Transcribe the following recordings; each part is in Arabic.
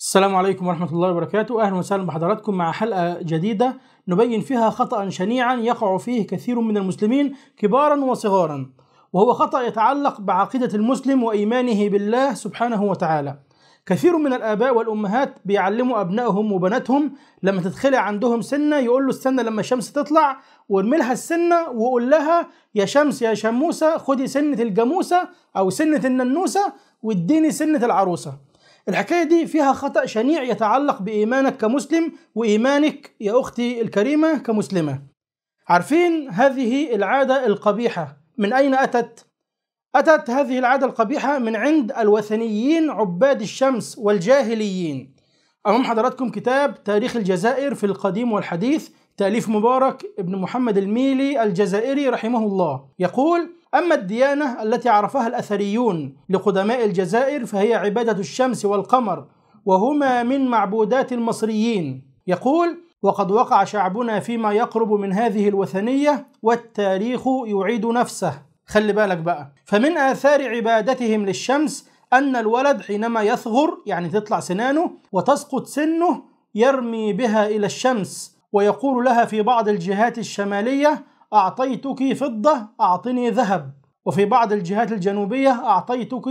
السلام عليكم ورحمة الله وبركاته أهلا وسهلا بحضراتكم مع حلقة جديدة نبين فيها خطأ شنيعا يقع فيه كثير من المسلمين كبارا وصغارا وهو خطأ يتعلق بعقيدة المسلم وإيمانه بالله سبحانه وتعالى كثير من الآباء والأمهات بيعلموا أبنائهم وبناتهم لما تتخلع عندهم سنة يقول له استنى لما الشمس تطلع وارمي لها السنة وقول لها يا شمس يا شموسة خدي سنة الجاموسة أو سنة الننوسة واديني سنة العروسة الحكاية دي فيها خطأ شنيع يتعلق بإيمانك كمسلم وإيمانك يا أختي الكريمة كمسلمة عارفين هذه العادة القبيحة من أين أتت؟ أتت هذه العادة القبيحة من عند الوثنيين عباد الشمس والجاهليين أمام حضراتكم كتاب تاريخ الجزائر في القديم والحديث تأليف مبارك ابن محمد الميلي الجزائري رحمه الله يقول أما الديانة التي عرفها الأثريون لقدماء الجزائر فهي عبادة الشمس والقمر وهما من معبودات المصريين يقول وقد وقع شعبنا فيما يقرب من هذه الوثنية والتاريخ يعيد نفسه خلي بالك بقى فمن آثار عبادتهم للشمس أن الولد حينما يثغر يعني تطلع سنانه وتسقط سنه يرمي بها إلى الشمس ويقول لها في بعض الجهات الشمالية أعطيتك فضة أعطني ذهب وفي بعض الجهات الجنوبية أعطيتك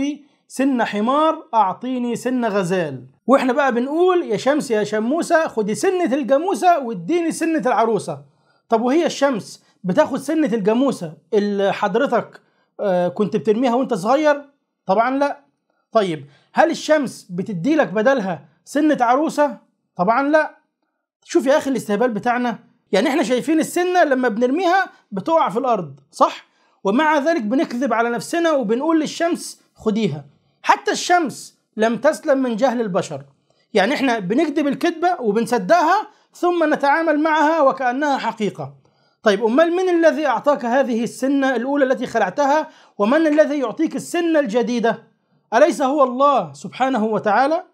سن حمار أعطيني سن غزال وإحنا بقى بنقول يا شمس يا شموسة خدي سنة الجاموسة واديني سنة العروسة طب وهي الشمس بتاخد سنة الجاموسة اللي حضرتك آه، كنت بترميها وانت صغير طبعا لا طيب هل الشمس بتدي لك بدلها سنة عروسة طبعا لا شوف يا أخي الاستهبال بتاعنا يعني احنا شايفين السنه لما بنرميها بتقع في الارض صح ومع ذلك بنكذب على نفسنا وبنقول للشمس خديها حتى الشمس لم تسلم من جهل البشر يعني احنا بنكذب الكذبه وبنصدقها ثم نتعامل معها وكانها حقيقه طيب امال من الذي اعطاك هذه السنه الاولى التي خلعتها ومن الذي يعطيك السنه الجديده اليس هو الله سبحانه وتعالى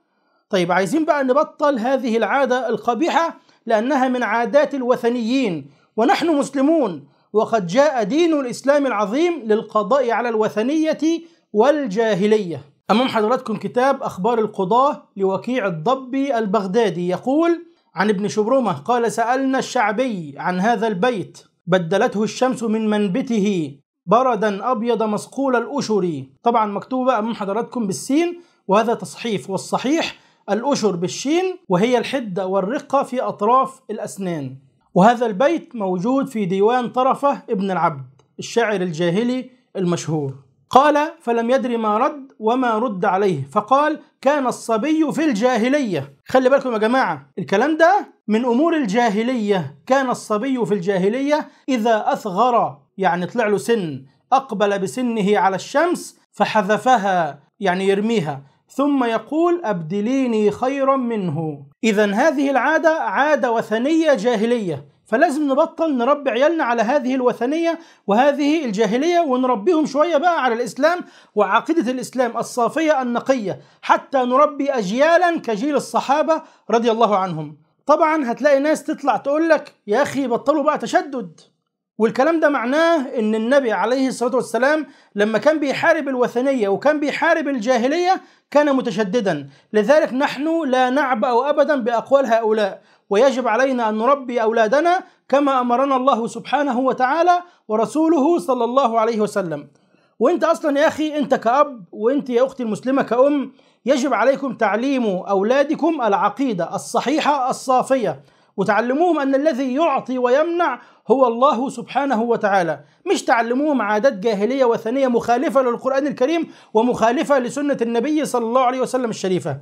طيب عايزين بقى نبطل هذه العاده القبيحه لأنها من عادات الوثنيين ونحن مسلمون وقد جاء دين الإسلام العظيم للقضاء على الوثنية والجاهلية أمام حضراتكم كتاب أخبار القضاة لوكيع الضبي البغدادي يقول عن ابن شبرمة قال سألنا الشعبي عن هذا البيت بدلته الشمس من منبته بردا أبيض مسقول الأشري طبعا مكتوبة أمام حضراتكم بالسين وهذا تصحيف والصحيح الأشر بالشين وهي الحدة والرقة في أطراف الأسنان وهذا البيت موجود في ديوان طرفة ابن العبد الشاعر الجاهلي المشهور قال فلم يدر ما رد وما رد عليه فقال كان الصبي في الجاهلية خلي بالكم يا جماعة الكلام ده من أمور الجاهلية كان الصبي في الجاهلية إذا أثغر يعني طلع له سن أقبل بسنه على الشمس فحذفها يعني يرميها ثم يقول أبدليني خيرا منه إذا هذه العادة عادة وثنية جاهلية فلازم نبطل نربي عيالنا على هذه الوثنية وهذه الجاهلية ونربيهم شوية بقى على الإسلام وعقيدة الإسلام الصافية النقية حتى نربي أجيالا كجيل الصحابة رضي الله عنهم طبعا هتلاقي ناس تطلع تقول لك يا أخي بطلوا بقى تشدد والكلام ده معناه ان النبي عليه الصلاه والسلام لما كان بيحارب الوثنيه وكان بيحارب الجاهليه كان متشددا لذلك نحن لا نعبأ ابدا باقوال هؤلاء ويجب علينا ان نربي اولادنا كما امرنا الله سبحانه وتعالى ورسوله صلى الله عليه وسلم وانت اصلا يا اخي انت كاب وانت يا اختي المسلمه كأم يجب عليكم تعليم اولادكم العقيده الصحيحه الصافيه وتعلموهم أن الذي يعطي ويمنع هو الله سبحانه وتعالى مش تعلموهم عادات جاهلية وثنية مخالفة للقرآن الكريم ومخالفة لسنة النبي صلى الله عليه وسلم الشريفة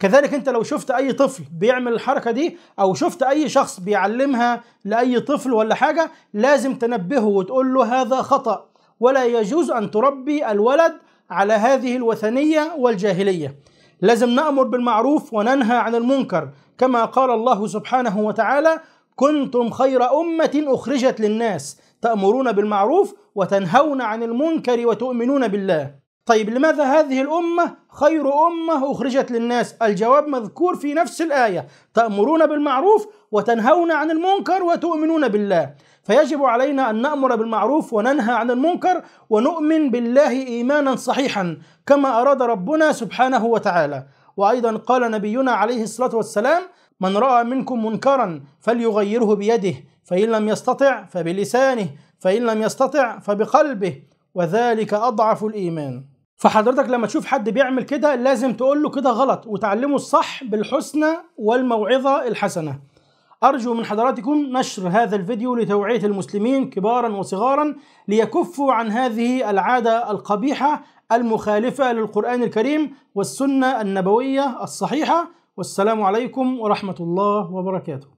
كذلك انت لو شفت اي طفل بيعمل الحركة دي او شفت اي شخص بيعلمها لأي طفل ولا حاجة لازم تنبهه وتقول له هذا خطأ ولا يجوز أن تربي الولد على هذه الوثنية والجاهلية لازم نأمر بالمعروف وننهى عن المنكر كما قال الله سبحانه وتعالى كنتم خير أمة أخرجت للناس تأمرون بالمعروف وتنهون عن المنكر وتؤمنون بالله طيب لماذا هذه الأمة خير أمة أخرجت للناس الجواب مذكور في نفس الآية تأمرون بالمعروف وتنهون عن المنكر وتؤمنون بالله فيجب علينا أن نأمر بالمعروف وننهى عن المنكر ونؤمن بالله إيمانا صحيحا كما أراد ربنا سبحانه وتعالى وأيضا قال نبينا عليه الصلاة والسلام من رأى منكم منكرا فليغيره بيده فإن لم يستطع فبلسانه فإن لم يستطع فبقلبه وذلك أضعف الإيمان فحضرتك لما تشوف حد بيعمل كده لازم تقول له كده غلط وتعلمه الصح بالحسنى والموعظة الحسنة أرجو من حضراتكم نشر هذا الفيديو لتوعية المسلمين كبارا وصغارا ليكفوا عن هذه العادة القبيحة المخالفة للقرآن الكريم والسنة النبوية الصحيحة والسلام عليكم ورحمة الله وبركاته